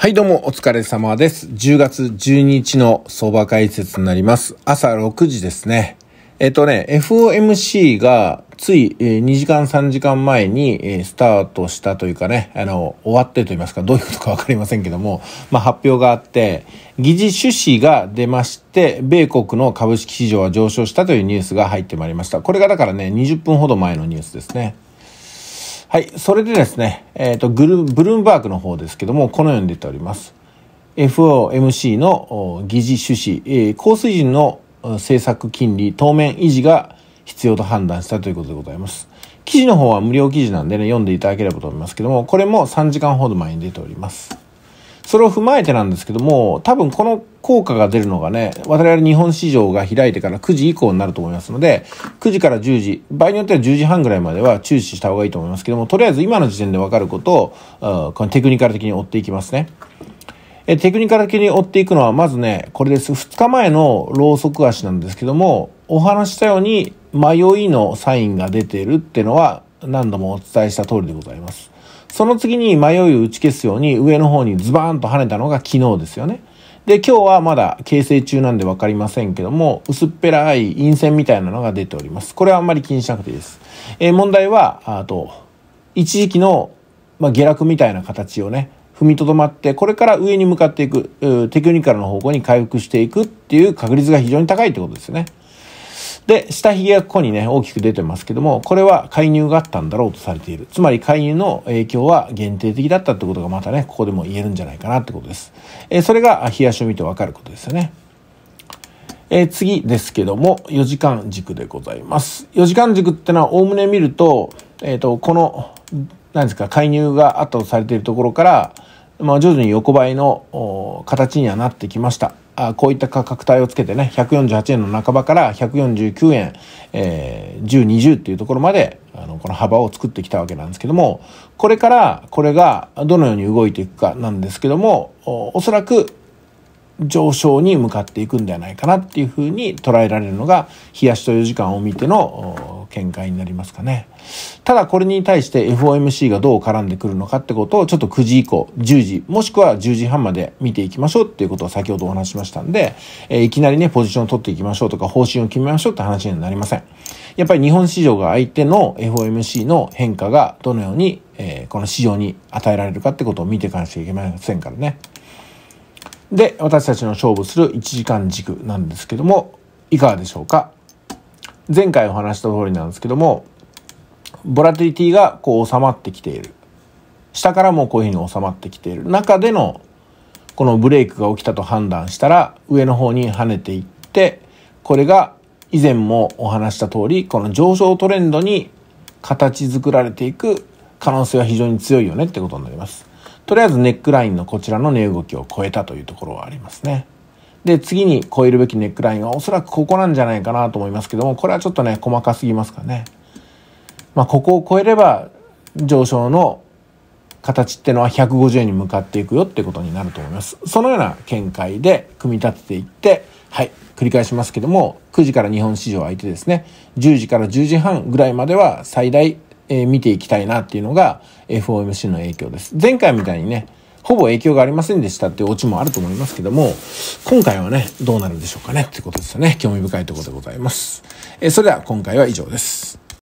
はい、どうもお疲れ様です。10月12日の相場解説になります。朝6時ですね。えっとね、FOMC がつい2時間3時間前にスタートしたというかね、あの、終わってと言いますか、どういうことかわかりませんけども、まあ発表があって、議事趣旨が出まして、米国の株式市場は上昇したというニュースが入ってまいりました。これがだからね、20分ほど前のニュースですね。はい、それでですね、えーと、とブルームバーグの方ですけどもこのように出ております FOMC の議事趣旨、えー、高水準の政策金利当面維持が必要と判断したということでございます記事の方は無料記事なんでね読んでいただければと思いますけどもこれも3時間ほど前に出ておりますそれを踏まえてなんですけども、多分この効果が出るのがね、我々日本市場が開いてから9時以降になると思いますので、9時から10時、場合によっては10時半ぐらいまでは注視した方がいいと思いますけども、とりあえず今の時点で分かることを、このテクニカル的に追っていきますね。えテクニカル的に追っていくのは、まずね、これです。2日前のローソク足なんですけども、お話したように迷いのサインが出てるってのは何度もお伝えした通りでございます。その次に迷いを打ち消すように上の方にズバーンと跳ねたのが昨日ですよね。で、今日はまだ形成中なんでわかりませんけども、薄っぺらい陰線みたいなのが出ております。これはあんまり気にしなくていいです。えー、問題は、あと、一時期の、まあ、下落みたいな形をね、踏みとどまって、これから上に向かっていく、テクニカルの方向に回復していくっていう確率が非常に高いってことですよね。で、下髭がここにね、大きく出てますけども、これは介入があったんだろうとされている。つまり介入の影響は限定的だったってことがまたね、ここでも言えるんじゃないかなってことです。えー、それが冷やしを見てわかることですよね。えー、次ですけども、4時間軸でございます。4時間軸ってのは、おおむね見ると、えっ、ー、と、この、何ですか、介入があったとされているところから、まあ、徐々に横ばいの形にはなってきました。あこういった価格帯をつけてね、148円の半ばから149円、えー、10、20っていうところまで、あの、この幅を作ってきたわけなんですけども、これからこれがどのように動いていくかなんですけども、おそらく上昇に向かっていくんではないかなっていうふうに捉えられるのが、冷やしと4時間を見ての見解になりますかね。ただこれに対して FOMC がどう絡んでくるのかってことをちょっと9時以降、10時、もしくは10時半まで見ていきましょうっていうことを先ほどお話しましたんで、えー、いきなりね、ポジションを取っていきましょうとか方針を決めましょうって話にはなりません。やっぱり日本市場が相手の FOMC の変化がどのように、えー、この市場に与えられるかってことを見ていかなきゃいけませんからね。で、私たちの勝負する1時間軸なんですけども、いかがでしょうか前回お話した通りなんですけども、ボラティリティがこう収まってきている。下からもこういうふうに収まってきている中でのこのブレイクが起きたと判断したら上の方に跳ねていってこれが以前もお話した通りこの上昇トレンドに形作られていく可能性は非常に強いよねってことになります。とりあえずネックラインのこちらの値動きを超えたというところはありますね。で、次に超えるべきネックラインはおそらくここなんじゃないかなと思いますけども、これはちょっとね、細かすぎますかね。まあ、ここを超えれば、上昇の形ってのは150円に向かっていくよってことになると思います。そのような見解で組み立てていって、はい、繰り返しますけども、9時から日本市場相手ですね、10時から10時半ぐらいまでは最大、えー、見ていきたいなっていうのが FOMC の影響です。前回みたいにね、ほぼ影響がありませんでしたっていうオチもあると思いますけども、今回はね、どうなるんでしょうかねってことですよね。興味深いところでございます。えー、それでは今回は以上です。